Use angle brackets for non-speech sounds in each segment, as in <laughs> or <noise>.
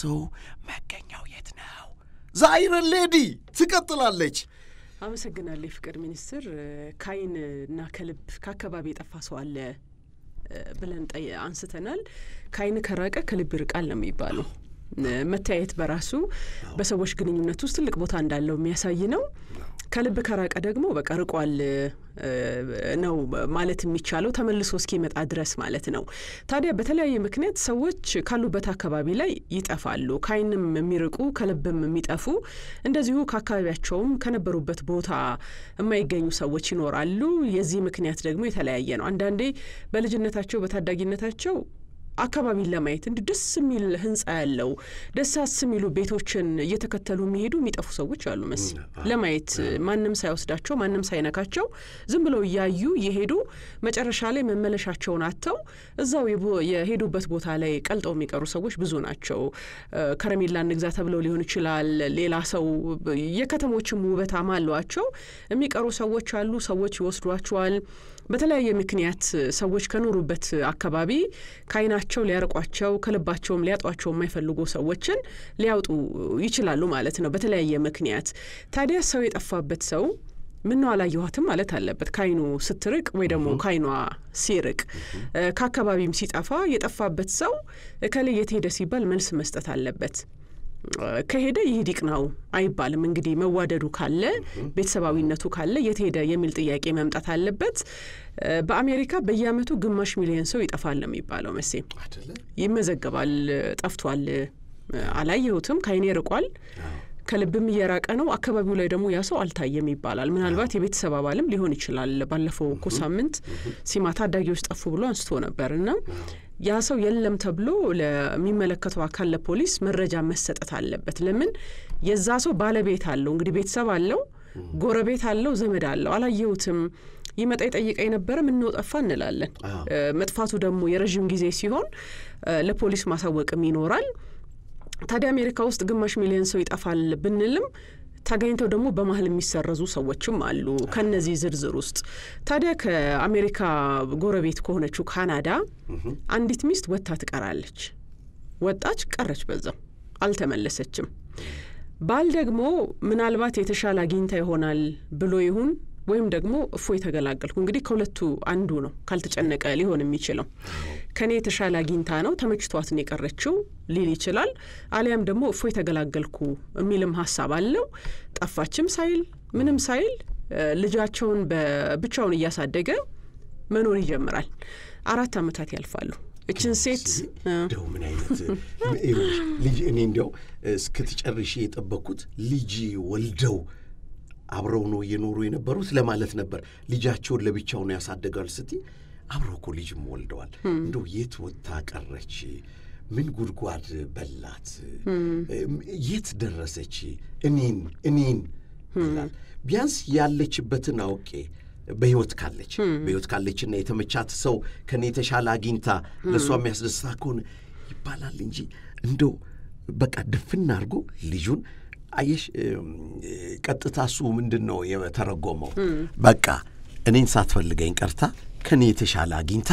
ሰው መገኛው የት ነው? ዛይረን ሌዲ ትቀጥላለች። አመሰግናለሁ የፍቅር ሚኒስትር። ከአይን እና ከልብ ከአካባቢ የጠፋ ሰው አለ ብለን አንስተናል። ከአይን ከራቀ ከልብ ይርቃል ነው የሚባለው። መተያየት በራሱ በሰዎች ግንኙነት ውስጥ ትልቅ ቦታ እንዳለው የሚያሳይ ነው። ከልብ ከራቀ ደግሞ በቃ ርቋል ነው ማለት የሚቻለው ተመልሶ እስኪመጣ ድረስ ማለት ነው። ታዲያ በተለያየ ምክንያት ሰዎች ካሉበት አካባቢ ላይ ይጠፋሉ። ከዓይንም የሚርቁ ከልብም የሚጠፉ እንደዚሁ ከአካባቢያቸውም ከነበሩበት ቦታ የማይገኙ ሰዎች ይኖራሉ። የዚህ ምክንያት ደግሞ የተለያየ ነው። አንዳንዴ በልጅነታቸው በታዳጊነታቸው አካባቢን ለማየት እንዲ ደስ የሚል ህንጻ ያለው ስ የሚሉ ቤቶችን እየተከተሉ የሚሄዱ የሚጠፉ ሰዎች አሉ። መስ ለማየት ማንም ሳይወስዳቸው ማንም ሳይነካቸው ዝም ብለው እያዩ እየሄዱ መጨረሻ ላይ መመለሻቸውን አተው እዛው የሄዱበት ቦታ ላይ ቀልጠው የሚቀሩ ሰዎች ብዙ ናቸው። ከረሜላ ንግዛ ተብለው ሊሆን ይችላል። ሌላ ሰው የከተሞችም ውበት አማሏቸው የሚቀሩ ሰዎች አሉ። ሰዎች ይወስዷቸዋል። በተለያየ ምክንያት ሰዎች ከኖሩበት አካባቢ ከአይናቸው ሊያርቋቸው ከልባቸውም ሊያጧቸው የማይፈልጉ ሰዎችን ሊያውጡ ይችላሉ ማለት ነው በተለያየ ምክንያት። ታዲያ ሰው የጠፋበት ሰው ምነው አላየኋትም ማለት አለበት ከአይኑ ስትርቅ ወይ ደግሞ ከአይኗ ሲርቅ። ከአካባቢም ሲጠፋ የጠፋበት ሰው እከሌ የት ሄደ ሲባል መልስ መስጠት አለበት። ከሄደ ይህዲቅ ነው አይባልም። እንግዲህ መዋደዱ ካለ ቤተሰባዊነቱ ካለ የት ሄደ የሚል ጥያቄ መምጣት አለበት። በአሜሪካ በየአመቱ ግማሽ ሚሊዮን ሰው ይጠፋል ነው የሚባለው። መሴ ይመዘገባል። ጠፍቷል፣ አላየሁትም፣ ከአይኔ ርቋል ከልብም እየራቀ ነው። አካባቢው ላይ ደግሞ ያ ሰው አልታየም ይባላል። ምናልባት የቤተሰብ አባልም ሊሆን ይችላል። ባለፈው እኮ ሳምንት ሲማ ታዳጊዎች ጠፉ ብሎ አንስቶ ነበር እና ያ ሰው የለም ተብሎ ለሚመለከተው አካል ለፖሊስ መረጃ መሰጠት አለበት። ለምን የዛ ሰው ባለቤት አለው፣ እንግዲህ ቤተሰብ አለው፣ ጎረቤት አለው፣ ዘመድ አለው። አላየሁትም ይመጣ ይጠይቀኝ ነበረ፣ ምነው ጠፋ እንላለን። መጥፋቱ ደግሞ የረዥም ጊዜ ሲሆን ለፖሊስ ማሳወቅም ይኖራል። ታዲያ አሜሪካ ውስጥ ግማሽ ሚሊዮን ሰው ይጠፋል ብንልም ተገኝተው ደግሞ በመሀል የሚሰረዙ ሰዎችም አሉ ከነዚህ ዝርዝር ውስጥ። ታዲያ ከአሜሪካ ጎረቤት ከሆነችው ካናዳ አንዲት ሚስት ወጥታ ትቀራለች። ወጣች፣ ቀረች፣ በዛው አልተመለሰችም። ባል ደግሞ ምናልባት የተሻለ አግኝታ ይሆናል ብሎ ይሁን ወይም ደግሞ እፎ የተገላገልኩ እንግዲህ ከሁለቱ አንዱ ነው። ካልተጨነቀ ሊሆን የሚችለው ከእኔ የተሻለ አግኝታ ነው ተመችቷትን የቀረችው ሊል ይችላል። አሊያም ደግሞ እፎ የተገላገልኩ የሚልም ሀሳብ አለው። ጠፋችም ሳይል ምንም ሳይል ልጃቸውን ብቻውን እያሳደገ መኖር ይጀምራል። አራት ዓመታት ያልፋሉ። እችን ሴት ምን አይነት ልጅ እኔ እንዲያው እስክትጨርሽ የጠበኩት ልጅ ወልደው አብረው ነው እየኖሩ የነበሩት ለማለት ነበር። ልጃቸውን ለብቻው ነው ያሳደጋል ስቲ አብረው እኮ ልጅም ወልደዋል። እንደው የት ወጥታ ቀረች? ምን ጉድጓድ በላት? የት ደረሰች? እኔን እኔን ይላል። ቢያንስ ያለችበትን አውቄ በህይወት ካለች በህይወት ካለችና የተመቻት ሰው ከኔ የተሻለ አግኝታ ለእሷ የሚያስደስታ ከሆነ ይባላል እንጂ እንደው በቃ ድፍና አድርጎ ልጁን አየሽ ቀጥታ እሱ ምንድን ነው የተረጎመው? በቃ እኔን ሳትፈልገኝ ቀርታ ከኔ የተሻለ አግኝታ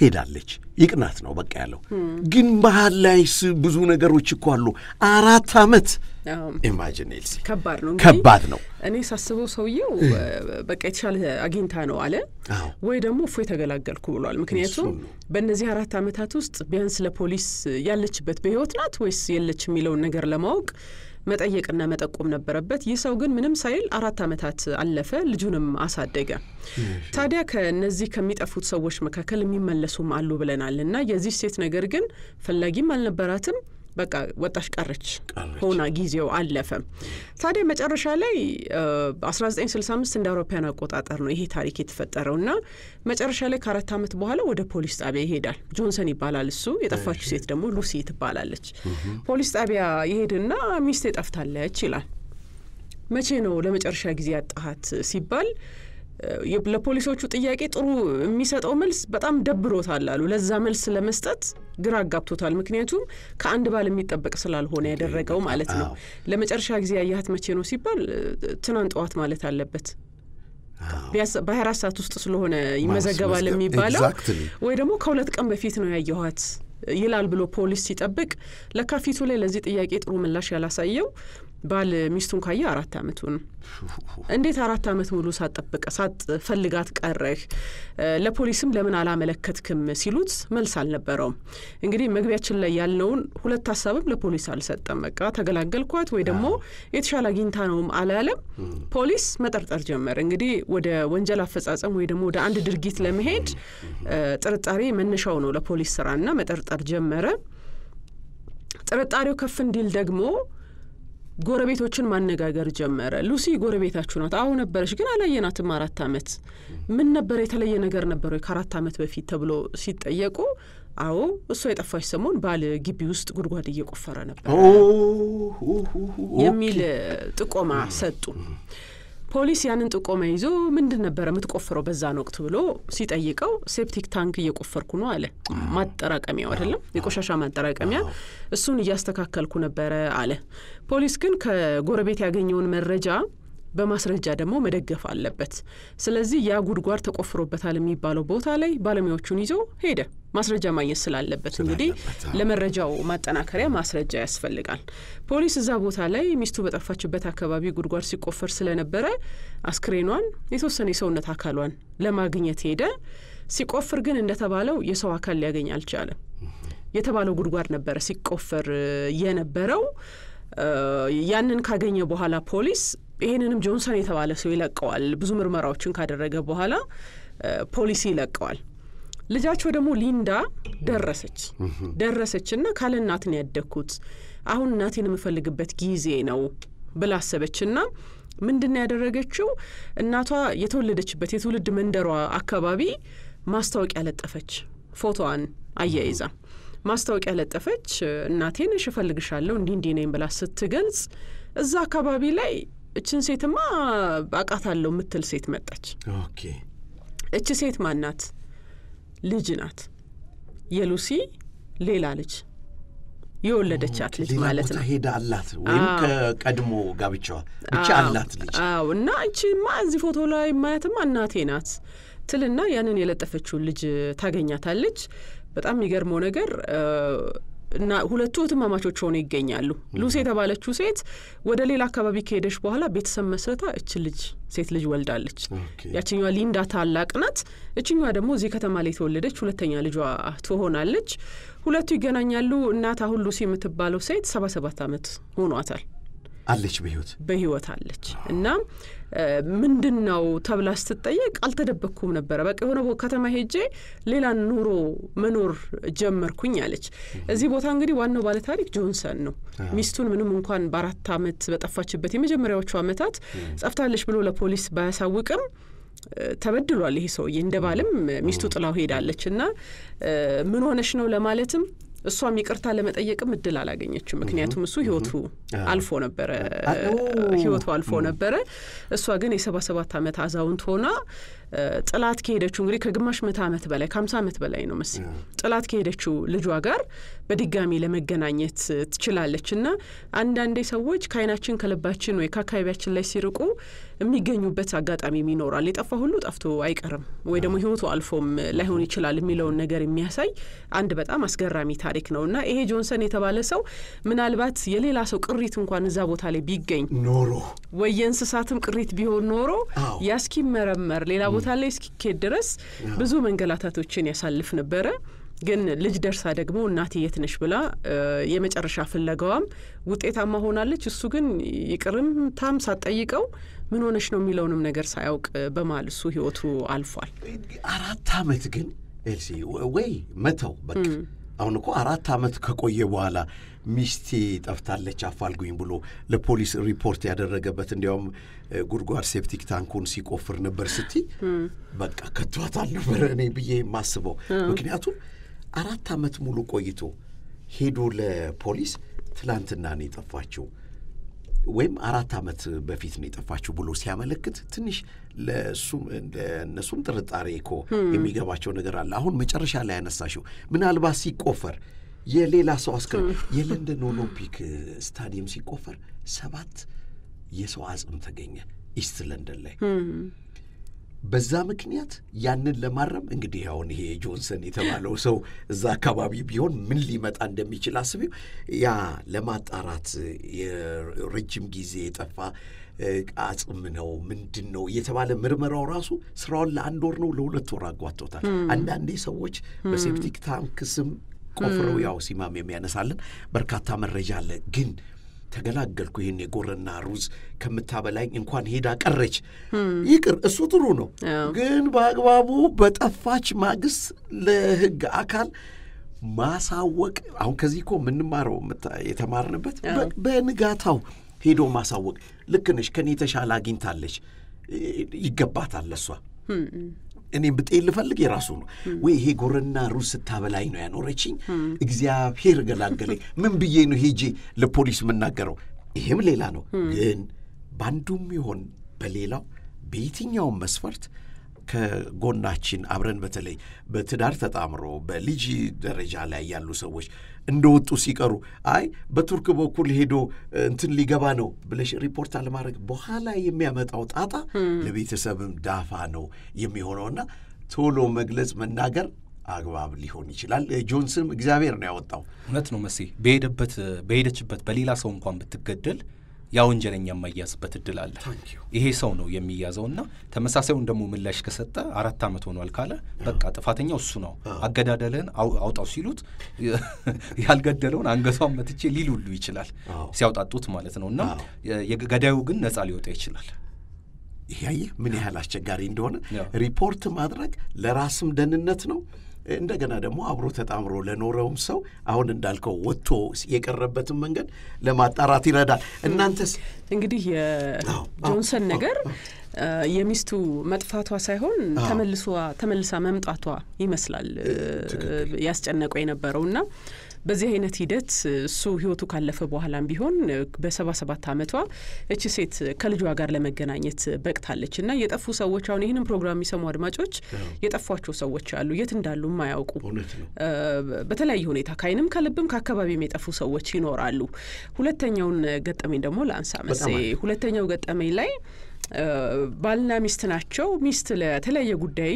ሄዳለች። ይቅናት ነው በቃ ያለው። ግን ባህል ላይስ ብዙ ነገሮች እኮ አሉ። አራት ዓመት ኢማጂን ኤልሲ፣ ከባድ ነው ከባድ ነው። እኔ ሳስበው ሰውየው በቃ የተሻለ አግኝታ ነው አለ ወይ ደግሞ እፎ የተገላገልኩ ብሏል። ምክንያቱም በእነዚህ አራት ዓመታት ውስጥ ቢያንስ ለፖሊስ ያለችበት በህይወት ናት ወይስ የለች የሚለውን ነገር ለማወቅ መጠየቅና መጠቆም ነበረበት። ይህ ሰው ግን ምንም ሳይል አራት ዓመታት አለፈ፣ ልጁንም አሳደገ። ታዲያ ከነዚህ ከሚጠፉት ሰዎች መካከል የሚመለሱም አሉ ብለናል እና የዚህ ሴት ነገር ግን ፈላጊም አልነበራትም በቃ ወጣሽ ቀረች ሆና ጊዜው አለፈ። ታዲያ መጨረሻ ላይ 1965 እንደ አውሮፓውያን አቆጣጠር ነው ይሄ ታሪክ የተፈጠረው እና መጨረሻ ላይ ከአራት ዓመት በኋላ ወደ ፖሊስ ጣቢያ ይሄዳል። ጆንሰን ይባላል እሱ፣ የጠፋችው ሴት ደግሞ ሉሲ ትባላለች። ፖሊስ ጣቢያ ይሄድና ሚስቴ ጠፍታለች ይላል። መቼ ነው ለመጨረሻ ጊዜ ያጣሃት ሲባል ለፖሊሶቹ ጥያቄ ጥሩ የሚሰጠው መልስ በጣም ደብሮታል አሉ። ለዛ መልስ ለመስጠት ግራ አጋብቶታል። ምክንያቱም ከአንድ ባል የሚጠበቅ ስላልሆነ ያደረገው ማለት ነው። ለመጨረሻ ጊዜ ያያት መቼ ነው ሲባል ትናንት ጠዋት ማለት አለበት። በሀያ ሰዓት ውስጥ ስለሆነ ይመዘገባል የሚባለው ወይ ደግሞ ከሁለት ቀን በፊት ነው ያየኋት ይላል ብሎ ፖሊስ ሲጠብቅ ለካፊቱ ላይ ለዚህ ጥያቄ ጥሩ ምላሽ ያላሳየው ባል ሚስቱን ካየ አራት አመቱ ነው። እንዴት አራት አመት ሙሉ ሳጠብቀ ሳትፈልጋት ቀረህ? ለፖሊስም ለምን አላመለከትክም ሲሉት መልስ አልነበረውም። እንግዲህ መግቢያችን ላይ ያልነውን ሁለት ሀሳብም ለፖሊስ አልሰጠም። በቃ ተገላገልኳት ወይ ደግሞ የተሻለ አግኝታ ነውም አላለም። ፖሊስ መጠርጠር ጀመር። እንግዲህ ወደ ወንጀል አፈጻጸም ወይ ደግሞ ወደ አንድ ድርጊት ለመሄድ ጥርጣሬ መነሻው ነው ለፖሊስ ስራና መጠርጠር ጀመረ። ጥርጣሬው ከፍ እንዲል ደግሞ ጎረቤቶችን ማነጋገር ጀመረ። ሉሲ ጎረቤታችሁ ናት? አሁ ነበረች፣ ግን አላየናትም አራት አመት ምን ነበር የተለየ ነገር ነበረ ከአራት ዓመት በፊት ተብሎ ሲጠየቁ አዎ እሷ የጠፋች ሰሞን ባል ግቢ ውስጥ ጉድጓድ እየቆፈረ ነበር የሚል ጥቆማ ሰጡ። ፖሊስ ያንን ጥቆማ ይዞ ምንድን ነበረ የምትቆፍረው በዛን ወቅት ብሎ ሲጠይቀው ሴፕቲክ ታንክ እየቆፈርኩ ነው አለ። ማጠራቀሚያው አይደለም የቆሻሻ ማጠራቀሚያ፣ እሱን እያስተካከልኩ ነበረ አለ። ፖሊስ ግን ከጎረቤት ያገኘውን መረጃ በማስረጃ ደግሞ መደገፍ አለበት። ስለዚህ ያ ጉድጓድ ተቆፍሮበታል የሚባለው ቦታ ላይ ባለሙያዎቹን ይዞ ሄደ። ማስረጃ ማግኘት ስላለበት እንግዲህ ለመረጃው ማጠናከሪያ ማስረጃ ያስፈልጋል። ፖሊስ እዛ ቦታ ላይ ሚስቱ በጠፋችበት አካባቢ ጉድጓድ ሲቆፈር ስለነበረ አስክሬኗን፣ የተወሰነ የሰውነት አካሏን ለማግኘት ሄደ። ሲቆፍር ግን እንደተባለው የሰው አካል ሊያገኝ አልቻለም። የተባለው ጉድጓድ ነበረ ሲቆፈር የነበረው። ያንን ካገኘ በኋላ ፖሊስ ይሄንንም ጆንሰን የተባለ ሰው ይለቀዋል። ብዙ ምርመራዎችን ካደረገ በኋላ ፖሊሲ ይለቀዋል። ልጃቸው ደግሞ ሊንዳ ደረሰች ደረሰች ና ካለ እናትን ያደግኩት አሁን እናቴን የምፈልግበት ጊዜ ነው ብላ አሰበች ምንድን ያደረገችው? እናቷ የተወለደችበት የትውልድ መንደሯ አካባቢ ማስታወቂያ ለጠፈች። ፎቶዋን አያይዛ ማስታወቂያ ለጠፈች። እናቴን እሽ እንዲህ እንዲህ ነኝ ብላ ስትገልጽ እዛ አካባቢ ላይ እችን ሴትማ አውቃታለሁ ምትል ሴት መጣች። እች ሴት ማናት? ልጅ ናት። የሉሲ ሌላ ልጅ የወለደቻት ልጅ ማለት ነው። ሄዳ አላት ወይም ከቀድሞ ጋብቻዋ ብቻ አላት ልጅ። አዎ። እና እቺማ እዚህ ፎቶ ላይ ማየትማ እናቴ ናት ትልና ያንን የለጠፈችውን ልጅ ታገኛታለች። በጣም የሚገርመው ነገር እና ሁለቱ እህትማማቾች ሆነው ይገኛሉ። ሉሲ የተባለችው ሴት ወደ ሌላ አካባቢ ከሄደች በኋላ ቤተሰብ መስረታ እች ልጅ ሴት ልጅ ወልዳለች። ያችኛዋ ሊንዳ ታላቅ ናት። እችኛዋ ደግሞ እዚህ ከተማ ላይ የተወለደች ሁለተኛ ልጇ ትሆናለች። ሁለቱ ይገናኛሉ። እናት አሁን ሉሲ የምትባለው ሴት ሰባ ሰባት ዓመት ሆኗታል። አለች በህይወት በህይወት አለች። እና ምንድን ነው ተብላ ስትጠየቅ አልተደበኩም ነበረ። በቃ የሆነ ከተማ ሄጄ ሌላ ኑሮ መኖር ጀመርኩኝ አለች። እዚህ ቦታ እንግዲህ ዋናው ባለታሪክ ጆንሰን ነው። ሚስቱን ምንም እንኳን በአራት አመት በጠፋችበት የመጀመሪያዎቹ አመታት ጠፍታለች ብሎ ለፖሊስ ባያሳውቅም ተበድሏል ይሄ ሰውዬ። እንደ ባልም ሚስቱ ጥላው ሄዳለች እና ምን ሆነች ነው ለማለትም እሷም ይቅርታ ለመጠየቅም እድል አላገኘችም። ምክንያቱም እሱ ህይወቱ አልፎ ነበረ ህይወቱ አልፎ ነበረ። እሷ ግን የሰባ ሰባት ዓመት አዛውንት ሆና ጥላት ከሄደችው እንግዲህ ከግማሽ መቶ ዓመት በላይ ከሀምሳ ዓመት በላይ ነው መስ ጥላት ከሄደችው ልጇ ጋር በድጋሚ ለመገናኘት ትችላለች። እና አንዳንዴ ሰዎች ከአይናችን ከልባችን ወይ ከአካባቢያችን ላይ ሲርቁ የሚገኙበት አጋጣሚ ይኖራል። የጠፋ ሁሉ ጠፍቶ አይቀርም ወይ ደግሞ ህይወቱ አልፎም ላይሆን ይችላል የሚለውን ነገር የሚያሳይ አንድ በጣም አስገራሚ ታሪክ ነው እና ይሄ ጆንሰን የተባለ ሰው ምናልባት የሌላ ሰው ቅሪት እንኳን እዛ ቦታ ላይ ቢገኝ ኖሮ ወይ የእንስሳትም ቅሪት ቢሆን ኖሮ ያስኪመረመር ሌላ ቦታ ላይ እስኪኬድ ድረስ ብዙ መንገላታቶችን ያሳልፍ ነበረ። ግን ልጅ ደርሳ ደግሞ እናትዬ ትንሽ ብላ የመጨረሻ ፍለጋዋም ውጤታማ ሆናለች። እሱ ግን ይቅርም ታም ሳትጠይቀው ምን ሆነች ነው የሚለውንም ነገር ሳያውቅ በመሃል እሱ ህይወቱ አልፏል። አራት አመት ግን ኤልሲ ወይ መተው በቃ አሁን እኮ አራት አመት ከቆየ በኋላ ሚስቴ ጠፍታለች አፋልጉኝ ብሎ ለፖሊስ ሪፖርት ያደረገበት እንዲያውም ጉድጓድ ሴፕቲክ ታንኩን ሲቆፍር ነበር ስቲ በቃ ከቷታል ነበረ እኔ ብዬ የማስበው ምክንያቱም አራት ዓመት ሙሉ ቆይቶ ሄዶ ለፖሊስ ትላንትና ነው የጠፋችው ወይም አራት ዓመት በፊት ነው የጠፋችው ብሎ ሲያመለክት ትንሽ ለእነሱም ጥርጣሬ እኮ hmm. የሚገባቸው ነገር አለ። አሁን መጨረሻ ላይ ያነሳሽው ምናልባት ሲቆፈር የሌላ ሰው አስ hmm. የለንደን ኦሎምፒክ ስታዲየም ሲቆፈር ሰባት የሰው አጽም ተገኘ ኢስት ለንደን ላይ hmm. በዛ ምክንያት ያንን ለማረም እንግዲህ አሁን ይሄ ጆንሰን የተባለው ሰው እዛ አካባቢ ቢሆን ምን ሊመጣ እንደሚችል አስቢ ያ ለማጣራት ረጅም ጊዜ የጠፋ አጽም ነው ምንድን ነው እየተባለ ምርመራው ራሱ ስራውን ለአንድ ወር ነው ለሁለት ወር አጓቶታል። አንዳንዴ ሰዎች በሴፕቲክ ታንክ ስም ቆፍረው ያው ሲማም የሚያነሳለን በርካታ መረጃ አለ ግን ተገላገልኩ። ይህን የጎረና ሩዝ ከምታበላኝ እንኳን ሄዳ ቀረች። ይቅር እሱ ጥሩ ነው፣ ግን በአግባቡ በጠፋች ማግስት ለህግ አካል ማሳወቅ። አሁን ከዚህ እኮ የምንማረው የተማርንበት በንጋታው ሄዶ ማሳወቅ። ልክ ነሽ፣ ከኔ የተሻለ አግኝታለች፣ ይገባታል ለሷ እኔም ብጤ ልፈልግ የራሱ ነው ወይ ይሄ ጎረና ሩዝ ስታበላኝ ነው ያኖረችኝ፣ እግዚአብሔር ገላገለኝ። ምን ብዬ ነው ሄጄ ለፖሊስ የምናገረው? ይሄም ሌላ ነው። ግን በአንዱም ይሆን በሌላው በየትኛውም መስፈርት ከጎናችን አብረን በተለይ በትዳር ተጣምሮ በልጅ ደረጃ ላይ ያሉ ሰዎች እንደወጡ ሲቀሩ አይ በቱርክ በኩል ሄዶ እንትን ሊገባ ነው ብለሽ ሪፖርት አለማድረግ በኋላ የሚያመጣው ጣጣ ለቤተሰብም ዳፋ ነው የሚሆነውና ቶሎ መግለጽ መናገር አግባብ ሊሆን ይችላል። ጆንስም እግዚአብሔር ነው ያወጣው። እውነት ነው መሴ በሄደበት በሄደችበት በሌላ ሰው እንኳን ብትገደል ያ ወንጀለኛ የማያዝበት እድል አለ። ይሄ ሰው ነው የሚያዘው እና ተመሳሳዩን ደግሞ ምላሽ ከሰጠ አራት ዓመት ሆኗል ካለ በቃ ጥፋተኛው እሱ ነው፣ አገዳደልህን አውጣው ሲሉት <laughs> ያልገደለውን አንገቷን መትቼ ሊሉሉ ይችላል ሲያውጣጡት ማለት ነው እና ገዳዩ ግን ነጻ ሊወጣ ይችላል። ይህ ምን ያህል አስቸጋሪ እንደሆነ ሪፖርት ማድረግ ለራስም ደህንነት ነው እንደገና ደግሞ አብሮ ተጣምሮ ለኖረውም ሰው አሁን እንዳልከው ወጥቶ የቀረበትን መንገድ ለማጣራት ይረዳል። እናንተስ እንግዲህ የጆንሰን ነገር የሚስቱ መጥፋቷ ሳይሆን ተመልሷ ተመልሳ መምጣቷ ይመስላል ያስጨነቀው እና በዚህ አይነት ሂደት እሱ ህይወቱ ካለፈ በኋላም ቢሆን በሰባ ሰባት አመቷ እቺ ሴት ከልጇ ጋር ለመገናኘት በቅታለች እና የጠፉ ሰዎች አሁን ይህንን ፕሮግራም የሚሰሙ አድማጮች የጠፏቸው ሰዎች አሉ፣ የት እንዳሉ የማያውቁ በተለያየ ሁኔታ ከአይንም ከልብም ከአካባቢም የጠፉ ሰዎች ይኖራሉ። ሁለተኛውን ገጠመኝ ደግሞ ለአንሳ መሴ ሁለተኛው ገጠመኝ ላይ ባልና ሚስት ናቸው። ሚስት ለተለያየ ጉዳይ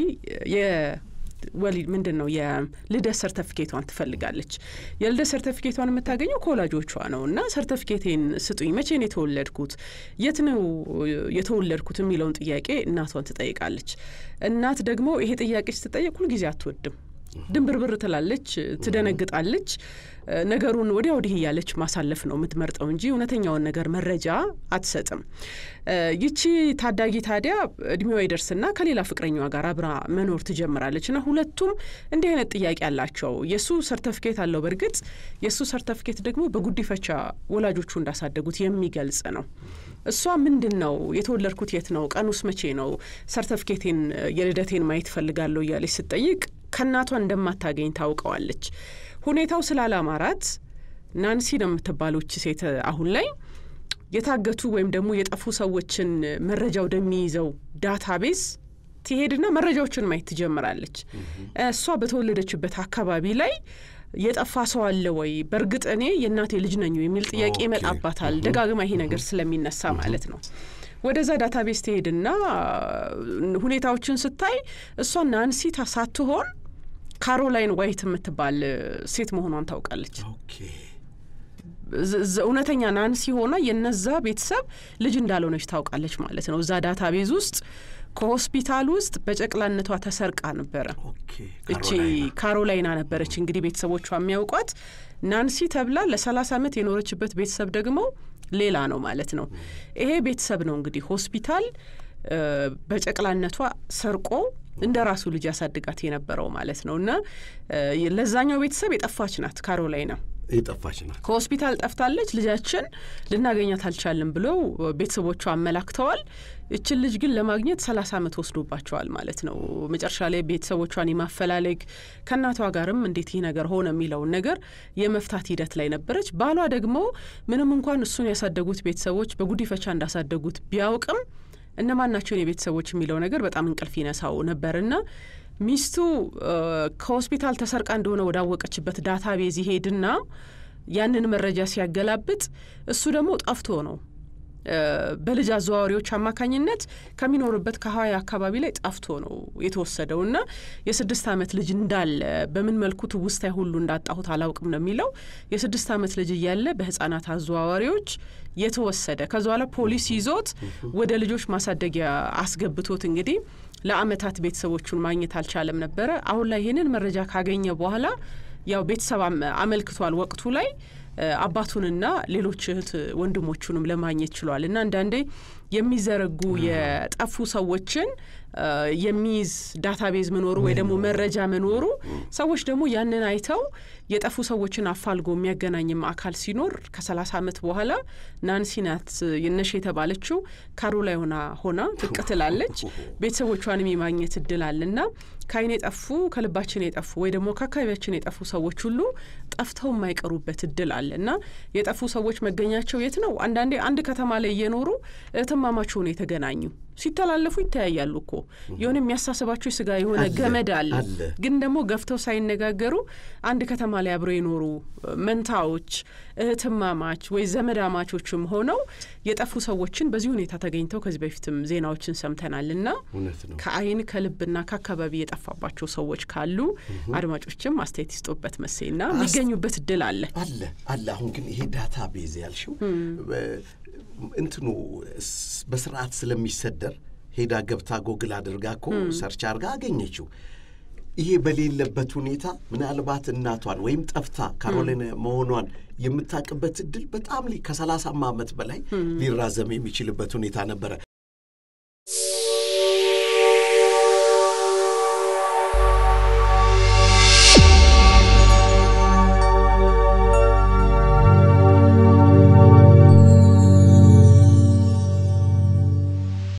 ወሊድ ምንድን ነው የልደት ሰርተፊኬቷን ትፈልጋለች። የልደት ሰርተፊኬቷን የምታገኘው ከወላጆቿ ነው እና ሰርተፊኬቴን ስጡኝ፣ መቼ ነው የተወለድኩት፣ የት ነው የተወለድኩት የሚለውን ጥያቄ እናቷን ትጠይቃለች። እናት ደግሞ ይሄ ጥያቄ ስትጠየቅ ሁልጊዜ አትወድም። ድንብርብር ትላለች፣ ትደነግጣለች። ነገሩን ወዲያ ወዲህ እያለች ማሳለፍ ነው የምትመርጠው እንጂ እውነተኛውን ነገር መረጃ አትሰጥም። ይቺ ታዳጊ ታዲያ እድሜዋ ይደርስና ከሌላ ፍቅረኛዋ ጋር አብራ መኖር ትጀምራለች እና ሁለቱም እንዲህ አይነት ጥያቄ አላቸው። የእሱ ሰርተፍኬት አለው። በእርግጥ የእሱ ሰርተፍኬት ደግሞ በጉዲፈቻ ወላጆቹ እንዳሳደጉት የሚገልጽ ነው። እሷ ምንድን ነው የተወለድኩት የት ነው ቀኑስ መቼ ነው ሰርተፍኬቴን የልደቴን ማየት ፈልጋለሁ እያለች ስትጠይቅ ከእናቷ እንደማታገኝ ታውቀዋለች። ሁኔታው ስላላማራት ናንሲ ነው የምትባለች ሴት አሁን ላይ የታገቱ ወይም ደግሞ የጠፉ ሰዎችን መረጃ ወደሚይዘው ዳታቤዝ ትሄድና መረጃዎችን ማየት ትጀምራለች። እሷ በተወለደችበት አካባቢ ላይ የጠፋ ሰው አለ ወይ፣ በእርግጥ እኔ የእናቴ ልጅ ነኝ የሚል ጥያቄ ይመጣባታል። ደጋግማ ይሄ ነገር ስለሚነሳ ማለት ነው። ወደዛ ዳታቤስ ትሄድና ሁኔታዎችን ስታይ እሷ ናንሲ ሳትሆን ካሮላይን ዋይት የምትባል ሴት መሆኗን ታውቃለች። እውነተኛ ናንሲ ሆና የነዛ ቤተሰብ ልጅ እንዳልሆነች ታውቃለች ማለት ነው። እዛ ዳታ ቤዝ ውስጥ ከሆስፒታል ውስጥ በጨቅላነቷ ተሰርቃ ነበረ። እቺ ካሮላይና ነበረች እንግዲህ ቤተሰቦቿ የሚያውቋት። ናንሲ ተብላ ለሰላሳ ዓመት የኖረችበት ቤተሰብ ደግሞ ሌላ ነው ማለት ነው። ይሄ ቤተሰብ ነው እንግዲህ ሆስፒታል በጨቅላነቷ ሰርቆ እንደ ራሱ ልጅ ያሳድጋት የነበረው ማለት ነው። እና ለዛኛው ቤተሰብ የጠፋች ናት ካሮላይና የጠፋች ናት። ከሆስፒታል ጠፍታለች፣ ልጃችን ልናገኛት አልቻልም ብለው ቤተሰቦቿ አመላክተዋል። እችን ልጅ ግን ለማግኘት ሰላሳ ዓመት ወስዶባቸዋል ማለት ነው። መጨረሻ ላይ ቤተሰቦቿን የማፈላለግ ከእናቷ ጋርም እንዴት ይህ ነገር ሆነ የሚለውን ነገር የመፍታት ሂደት ላይ ነበረች። ባሏ ደግሞ ምንም እንኳን እሱን ያሳደጉት ቤተሰቦች በጉዲፈቻ እንዳሳደጉት ቢያውቅም እነማን ናቸው የኔ ቤተሰቦች የሚለው ነገር በጣም እንቅልፍ ይነሳው ነበርና ሚስቱ ከሆስፒታል ተሰርቃ እንደሆነ ወዳወቀችበት ዳታ ቤዝ ይሄድና ያንን መረጃ ሲያገላብጥ እሱ ደግሞ ጠፍቶ ነው በልጅ አዘዋዋሪዎች አማካኝነት ከሚኖርበት ከሀዋይ አካባቢ ላይ ጠፍቶ ነው የተወሰደው እና የስድስት ዓመት ልጅ እንዳለ በምን መልኩ ትውስታ ሁሉ እንዳጣሁት አላውቅም ነው የሚለው። የስድስት ዓመት ልጅ እያለ በህጻናት አዘዋዋሪዎች የተወሰደ ከዚ በኋላ ፖሊስ ይዞት ወደ ልጆች ማሳደጊያ አስገብቶት እንግዲህ ለአመታት ቤተሰቦቹን ማግኘት አልቻለም ነበረ። አሁን ላይ ይህንን መረጃ ካገኘ በኋላ ያው ቤተሰብ አመልክቷል ወቅቱ ላይ አባቱንና ሌሎች እህት ወንድሞቹንም ለማግኘት ችሏል እና አንዳንዴ የሚዘረጉ የጠፉ ሰዎችን የሚይዝ ዳታቤዝ መኖሩ ወይ ደግሞ መረጃ መኖሩ ሰዎች ደግሞ ያንን አይተው የጠፉ ሰዎችን አፋልጎ የሚያገናኝም አካል ሲኖር ከሰላሳ ዓመት በኋላ ናንሲ ናት የተባለችው ካሮላይና ሆና ብቅ ትላለች። ቤተሰቦቿንም የማግኘት እድል አለና ከአይን የጠፉ ከልባችን የጠፉ ወይ ደግሞ ከአካባቢያችን የጠፉ ሰዎች ሁሉ ጠፍተው የማይቀሩበት እድል አለ ና የጠፉ ሰዎች መገኛቸው የት ነው? አንዳንዴ አንድ ከተማ ላይ እየኖሩ ወንድማማች የተገናኙ ሲተላለፉ ይተያያሉ እኮ የሆነ የሚያሳስባቸው ስጋ የሆነ ገመድ አለ። ግን ደግሞ ገፍተው ሳይነጋገሩ አንድ ከተማ ላይ አብረው የኖሩ መንታዎች፣ እህትማማች ወይ ዘመዳማቾችም ሆነው የጠፉ ሰዎችን በዚህ ሁኔታ ተገኝተው ከዚህ በፊትም ዜናዎችን ሰምተናል ና ከአይን ከልብና ከአካባቢ የጠፋባቸው ሰዎች ካሉ አድማጮችም አስተያየት ይስጡበት ና የሚገኙበት እድል አለ አለ አለ። አሁን ግን ይሄ ዳታ ቤዝ ያልሽው እንትኑ በስርዓት ስለሚሰደር ሄዳ ገብታ ጎግል አድርጋ እኮ ሰርች አድርጋ አገኘችው። ይሄ በሌለበት ሁኔታ ምናልባት እናቷን ወይም ጠፍታ ካሮሊን መሆኗን የምታውቅበት እድል በጣም ከሰላሳም ዓመት በላይ ሊራዘም የሚችልበት ሁኔታ ነበረ።